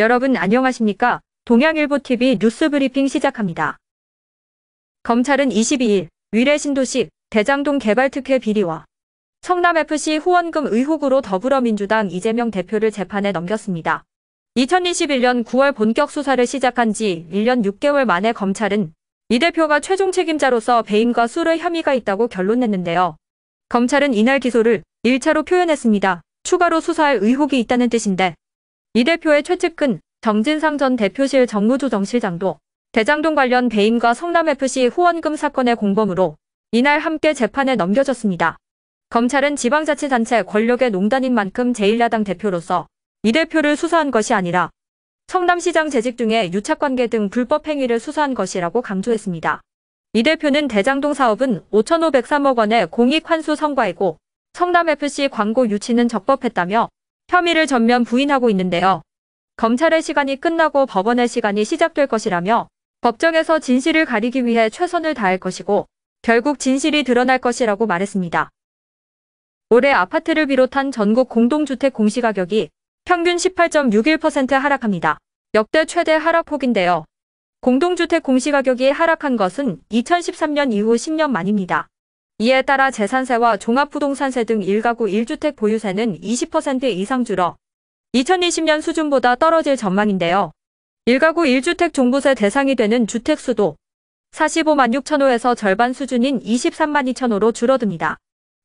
여러분 안녕하십니까? 동양일보TV 뉴스브리핑 시작합니다. 검찰은 22일 위례신도시 대장동 개발특혜 비리와 성남FC 후원금 의혹으로 더불어민주당 이재명 대표를 재판에 넘겼습니다. 2021년 9월 본격 수사를 시작한 지 1년 6개월 만에 검찰은 이 대표가 최종 책임자로서 배임과 술의 혐의가 있다고 결론냈는데요. 검찰은 이날 기소를 1차로 표현했습니다. 추가로 수사할 의혹이 있다는 뜻인데 이 대표의 최측근 정진상 전 대표실 정무조정실장도 대장동 관련 배임과 성남FC 후원금 사건의 공범으로 이날 함께 재판에 넘겨졌습니다. 검찰은 지방자치단체 권력의 농단인 만큼 제1야당 대표로서 이 대표를 수사한 것이 아니라 성남시장 재직 중의 유착관계 등 불법 행위를 수사한 것이라고 강조했습니다. 이 대표는 대장동 사업은 5,503억 원의 공익환수 성과이고 성남FC 광고 유치는 적법했다며 혐의를 전면 부인하고 있는데요. 검찰의 시간이 끝나고 법원의 시간이 시작될 것이라며 법정에서 진실을 가리기 위해 최선을 다할 것이고 결국 진실이 드러날 것이라고 말했습니다. 올해 아파트를 비롯한 전국 공동주택 공시가격이 평균 18.61% 하락합니다. 역대 최대 하락폭인데요. 공동주택 공시가격이 하락한 것은 2013년 이후 10년 만입니다. 이에 따라 재산세와 종합부동산세 등 1가구 1주택 보유세는 20% 이상 줄어 2020년 수준보다 떨어질 전망인데요. 1가구 1주택 종부세 대상이 되는 주택수도 45만 6천호에서 절반 수준인 23만 2천호로 줄어듭니다.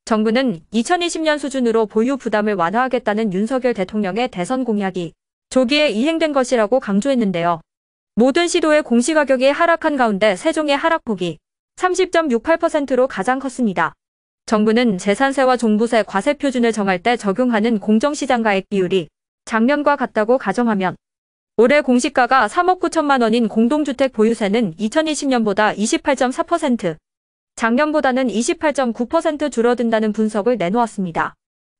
정부는 2020년 수준으로 보유 부담을 완화하겠다는 윤석열 대통령의 대선 공약이 조기에 이행된 것이라고 강조했는데요. 모든 시도의 공시가격이 하락한 가운데 세종의 하락폭이 30.68%로 가장 컸습니다. 정부는 재산세와 종부세 과세 표준을 정할 때 적용하는 공정시장가액 비율이 작년과 같다고 가정하면 올해 공시가가 3억 9천만 원인 공동주택 보유세는 2020년보다 28.4%, 작년보다는 28.9% 줄어든다는 분석을 내놓았습니다.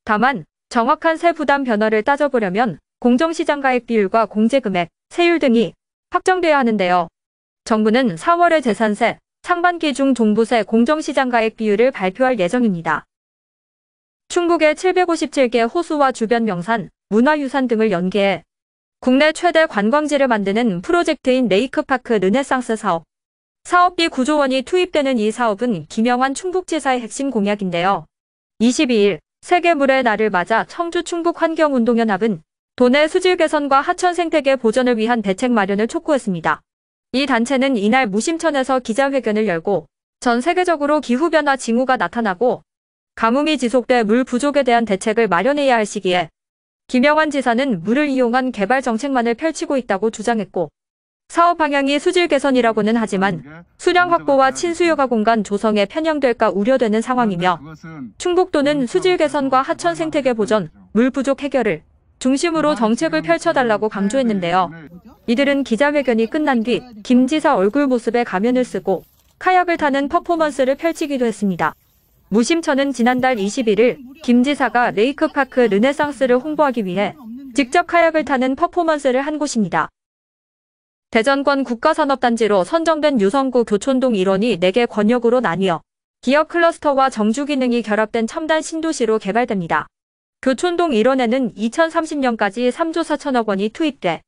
다만 정확한 세 부담 변화를 따져보려면 공정시장가액 비율과 공제금액, 세율 등이 확정돼야 하는데요. 정부는 4월에 재산세, 상반기 중 종부세 공정시장가액 비율을 발표할 예정입니다. 충북의 757개 호수와 주변 명산, 문화유산 등을 연계해 국내 최대 관광지를 만드는 프로젝트인 레이크파크 르네상스 사업. 사업비 9조 원이 투입되는 이 사업은 김영환 충북지사의 핵심 공약인데요. 22일 세계물의 날을 맞아 청주 충북 환경운동연합은 도내 수질 개선과 하천 생태계 보전을 위한 대책 마련을 촉구했습니다. 이 단체는 이날 무심천에서 기자회견을 열고 전 세계적으로 기후변화 징후가 나타나고 가뭄이 지속돼 물 부족에 대한 대책을 마련해야 할 시기에 김영환 지사는 물을 이용한 개발 정책만을 펼치고 있다고 주장했고 사업 방향이 수질 개선이라고는 하지만 수량 확보와 친수요가 공간 조성에 편향될까 우려되는 상황이며 충북도는 수질 개선과 하천 생태계 보전, 물 부족 해결을 중심으로 정책을 펼쳐달라고 강조했는데요. 이들은 기자회견이 끝난 뒤김 지사 얼굴 모습에 가면을 쓰고 카약을 타는 퍼포먼스를 펼치기도 했습니다. 무심천은 지난달 21일 김 지사가 레이크파크 르네상스를 홍보하기 위해 직접 카약을 타는 퍼포먼스를 한 곳입니다. 대전권 국가산업단지로 선정된 유성구 교촌동 일원이 4개 권역으로 나뉘어 기업 클러스터와 정주 기능이 결합된 첨단 신도시로 개발됩니다. 교촌동 일원에는 2030년까지 3조 4천억 원이 투입돼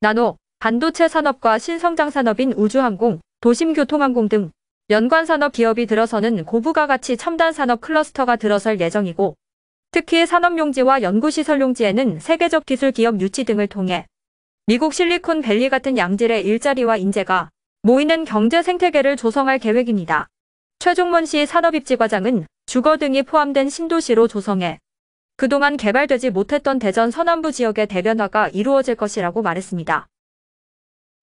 나노, 반도체 산업과 신성장 산업인 우주항공, 도심교통항공 등 연관 산업 기업이 들어서는 고부가 가치 첨단 산업 클러스터가 들어설 예정이고 특히 산업용지와 연구시설용지에는 세계적 기술 기업 유치 등을 통해 미국 실리콘밸리 같은 양질의 일자리와 인재가 모이는 경제 생태계를 조성할 계획입니다. 최종문 씨 산업입지과장은 주거 등이 포함된 신도시로 조성해 그동안 개발되지 못했던 대전 서남부 지역의 대변화가 이루어질 것이라고 말했습니다.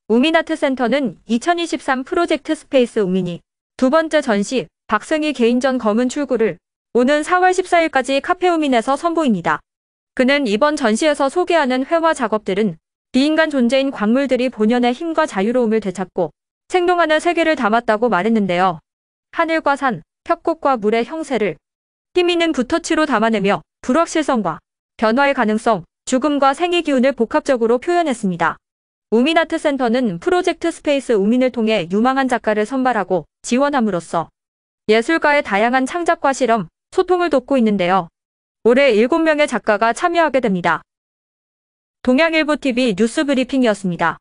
우민아트 센터는 2023 프로젝트 스페이스 우민이 두 번째 전시 박승희 개인전 검은 출구를 오는 4월 14일까지 카페우민에서 선보입니다. 그는 이번 전시에서 소개하는 회화 작업들은 비인간 존재인 광물들이 본연의 힘과 자유로움을 되찾고 생동하는 세계를 담았다고 말했는데요. 하늘과 산, 협곡과 물의 형세를 힘있는 붓터치로 담아내며 불확실성과 변화의 가능성, 죽음과 생의 기운을 복합적으로 표현했습니다. 우민아트 센터는 프로젝트 스페이스 우민을 통해 유망한 작가를 선발하고 지원함으로써 예술가의 다양한 창작과 실험, 소통을 돕고 있는데요. 올해 7명의 작가가 참여하게 됩니다. 동양일보TV 뉴스 브리핑이었습니다.